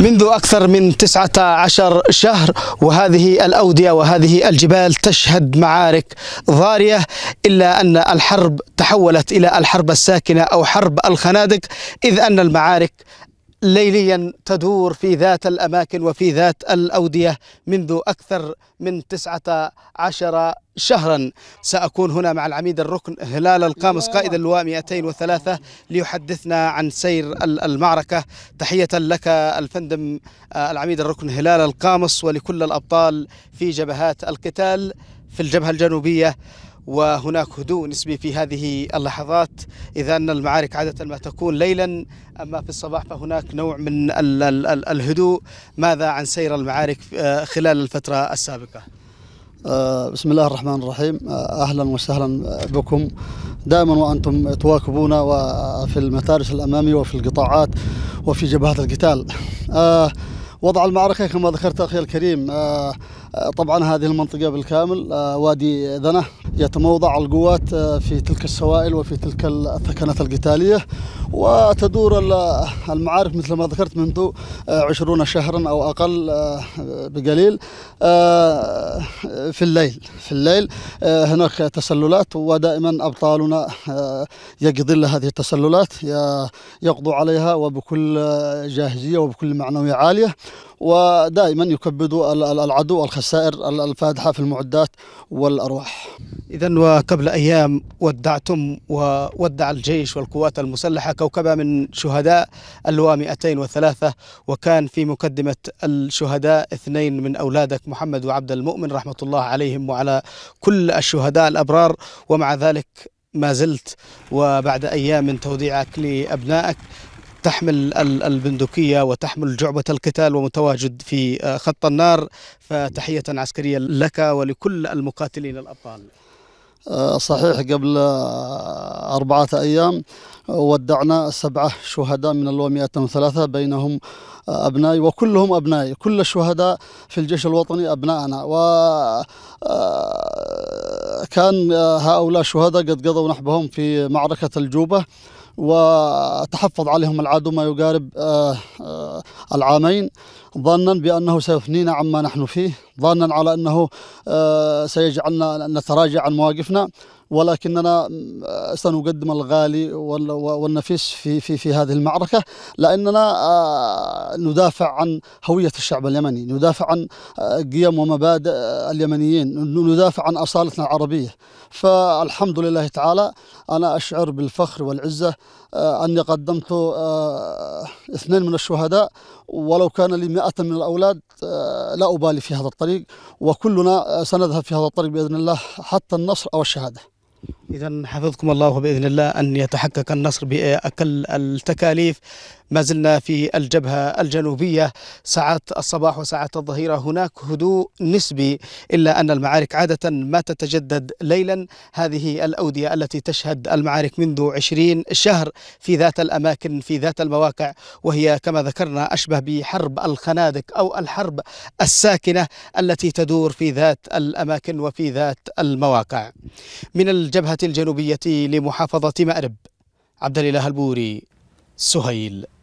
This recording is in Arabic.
منذ أكثر من تسعة عشر شهر وهذه الأودية وهذه الجبال تشهد معارك ضارية إلا أن الحرب تحولت إلى الحرب الساكنة أو حرب الخنادق إذ أن المعارك ليليا تدور في ذات الأماكن وفي ذات الأودية منذ أكثر من تسعة عشر شهرا سأكون هنا مع العميد الركن هلال القامس قائد اللواء 203 ليحدثنا عن سير المعركة تحية لك الفندم آه، العميد الركن هلال القامس ولكل الأبطال في جبهات القتال في الجبهة الجنوبية وهناك هدوء نسبي في هذه اللحظات إذا أن المعارك عادة ما تكون ليلا أما في الصباح فهناك نوع من ال الهدوء ماذا عن سير المعارك آه، خلال الفترة السابقة؟ آه، بسم الله الرحمن الرحيم آه، اهلا وسهلا بكم دائما وانتم تواكبونا وفي المتارس الاماميه وفي القطاعات وفي جبهات القتال وضع المعركة كما ذكرت أخي الكريم آه، آه، طبعا هذه المنطقة بالكامل آه، وادي ذنة يتموضع القوات في تلك السوائل وفي تلك الثكنات القتالية وتدور المعارك مثل ما ذكرت منذ عشرون شهرا أو أقل بقليل في الليل في الليل هناك تسللات ودائما أبطالنا يقضي هذه التسللات يقضوا عليها وبكل جاهزية وبكل معنوية عالية ودائما يكبدوا العدو الخسائر الفادحة في المعدات والأرواح إذا وقبل أيام ودعتم وودع الجيش والقوات المسلحة كوكبة من شهداء اللواء 203 وكان في مقدمة الشهداء اثنين من أولادك محمد وعبد المؤمن رحمة الله عليهم وعلى كل الشهداء الأبرار ومع ذلك ما زلت وبعد أيام من توديعك لأبنائك تحمل البندقية وتحمل جعبة القتال ومتواجد في آه، خط النار فتحية عسكرية لك ولكل المقاتلين الأبطال آه، صحيح قبل آه، أربعة أيام ودعنا سبعة شهداء من اللواء 103 بينهم أبنائي وكلهم أبنائي كل الشهداء في الجيش الوطني أبنائنا و كان هؤلاء الشهداء قد قضوا نحبهم في معركة الجوبة وتحفظ عليهم العدو ما يقارب آه، آه، العامين ظنا بأنه سيثنينا عما نحن فيه ظنا على أنه آه، سيجعلنا نتراجع عن مواقفنا ولكننا آه، سنقدم الغالي والنفيس في في في هذه المعركه لاننا آه، ندافع عن هويه الشعب اليمني، ندافع عن قيم ومبادئ اليمنيين، ندافع عن اصالتنا العربيه، فالحمد لله تعالى انا اشعر بالفخر والعزه اني قدمت اثنين من الشهداء ولو كان لي مئة من الأولاد آه، لا أبالي في هذا الطريق وكلنا آه، سنذهب في هذا الطريق بإذن الله حتى النصر أو الشهادة إذا حفظكم الله وبإذن الله أن يتحقق النصر بأقل التكاليف ما زلنا في الجبهة الجنوبية ساعات الصباح وساعات الظهيرة هناك هدوء نسبي إلا أن المعارك عادة ما تتجدد ليلا هذه الأودية التي تشهد المعارك منذ عشرين شهر في ذات الأماكن في ذات المواقع وهي كما ذكرنا أشبه بحرب الخنادق أو الحرب الساكنة التي تدور في ذات الأماكن وفي ذات المواقع من الجبهة الجنوبية لمحافظة مأرب عبد الإله البوري سهيل